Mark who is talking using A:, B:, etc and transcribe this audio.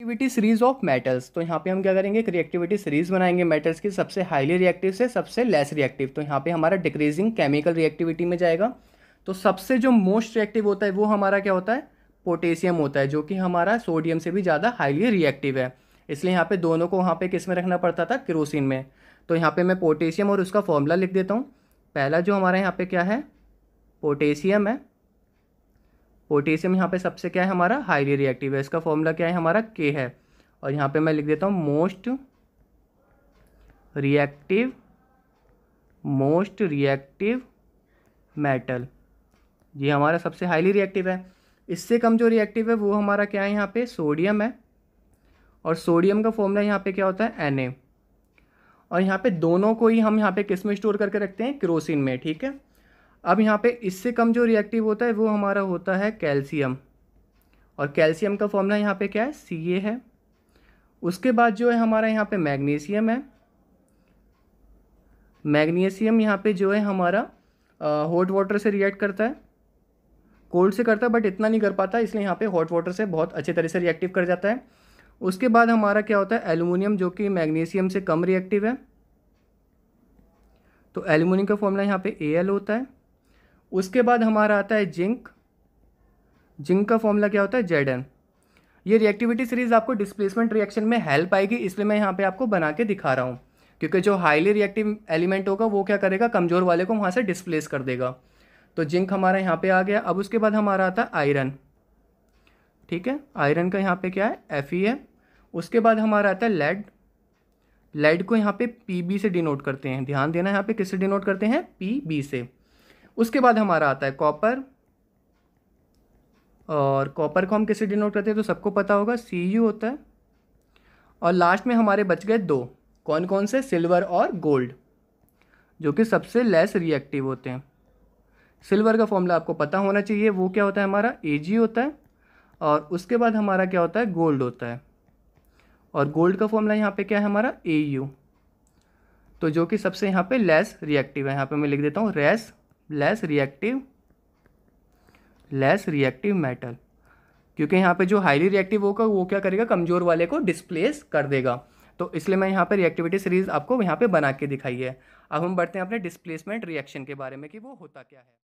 A: reactivity series of metals तो यहाँ पे हम क्या करेंगे एक रिएक्टिविटी सीरीज बनाएंगे मेटल्स की सबसे हाईली रिएक्टिव से सबसे लेस रिएक्टिव तो यहाँ पे हमारा डिक्रीजिंग केमिकल रिएक्टिविटी में जाएगा तो सबसे जो मोस्ट रिएक्टिव होता है वो हमारा क्या होता है पोटेशियम होता है जो कि हमारा सोडियम से भी ज़्यादा हाईली रिएक्टिव है इसलिए यहाँ पे दोनों को वहाँ पे किस में रखना पड़ता था क्रोसिन में तो यहाँ पे मैं पोटेशियम और उसका फॉर्मूला लिख देता हूँ पहला जो हमारा यहाँ पे क्या है पोटेशियम है पोटेशियम यहाँ पे सबसे क्या है हमारा हाईली रिएक्टिव है इसका फॉर्मूला क्या है हमारा के है और यहाँ पे मैं लिख देता हूँ most reactive most reactive metal ये हमारा सबसे हाईली रिएक्टिव है इससे कम जो रिएक्टिव है वो हमारा क्या है यहाँ पे सोडियम है और सोडियम का फॉर्मूला यहाँ पे क्या होता है एन और यहाँ पे दोनों को ही हम यहाँ पे किस में स्टोर करके रखते हैं क्रोसिन में ठीक है अब यहाँ पे इससे कम जो रिएक्टिव होता है वो हमारा होता है कैल्शियम और कैल्शियम का फॉर्मूला यहाँ पे क्या है सी ए है उसके बाद जो है हमारा यहाँ पे मैग्नीशियम है मैग्नीशियम यहाँ पे जो है हमारा हॉट वाटर से रिएक्ट करता है कोल्ड से करता है बट इतना नहीं कर पाता इसलिए यहाँ पे हॉट वाटर से बहुत अच्छे तरह से रिएक्टिव कर जाता है उसके बाद हमारा क्या होता है एलुमिनियम जो कि मैग्नीशियम से कम रिएक्टिव है तो एलुमिनियम का फॉर्मूला यहाँ पे ए होता है उसके बाद हमारा आता है जिंक जिंक का फॉर्मूला क्या होता है जेड एन ये रिएक्टिविटी सीरीज आपको डिस्प्लेसमेंट रिएक्शन में हेल्प आएगी इसलिए मैं यहाँ पे आपको बना के दिखा रहा हूँ क्योंकि जो हाईली रिएक्टिव एलिमेंट होगा वो क्या करेगा कमज़ोर वाले को वहाँ से डिस्प्लेस कर देगा तो जिंक हमारा यहाँ पे आ गया अब उसके बाद हमारा आता है आयरन ठीक है आयरन का यहाँ पे क्या है एफ ई है उसके बाद हमारा आता है लेड लेड को यहाँ पे पी बी से डिनोट करते हैं ध्यान देना यहाँ पे किससे डिनोट करते हैं पी बी से उसके बाद हमारा आता है कॉपर और कॉपर को हम किसे डिनोट करते हैं तो सबको पता होगा सी यू होता है और लास्ट में हमारे बच गए दो कौन कौन से सिल्वर और गोल्ड जो कि सबसे लेस रिएक्टिव होते हैं सिल्वर का फॉर्मूला आपको पता होना चाहिए वो क्या होता है हमारा ए होता है और उसके बाद हमारा क्या होता है गोल्ड होता है और गोल्ड का फॉर्मूला यहाँ पे क्या है हमारा ए तो जो कि सबसे यहाँ पे लेस रिएक्टिव है यहाँ पे मैं लिख देता हूँ रेस less reactive less reactive metal क्योंकि यहाँ पे जो हाईली रिएक्टिव होगा वो क्या करेगा कमज़ोर वाले को डिस्प्लेस कर देगा तो इसलिए मैं यहाँ पे रिएक्टिविटी सीरीज़ आपको यहाँ पे बना के दिखाई है अब हम बढ़ते हैं अपने डिस्प्लेसमेंट रिएक्शन के बारे में कि वो होता क्या है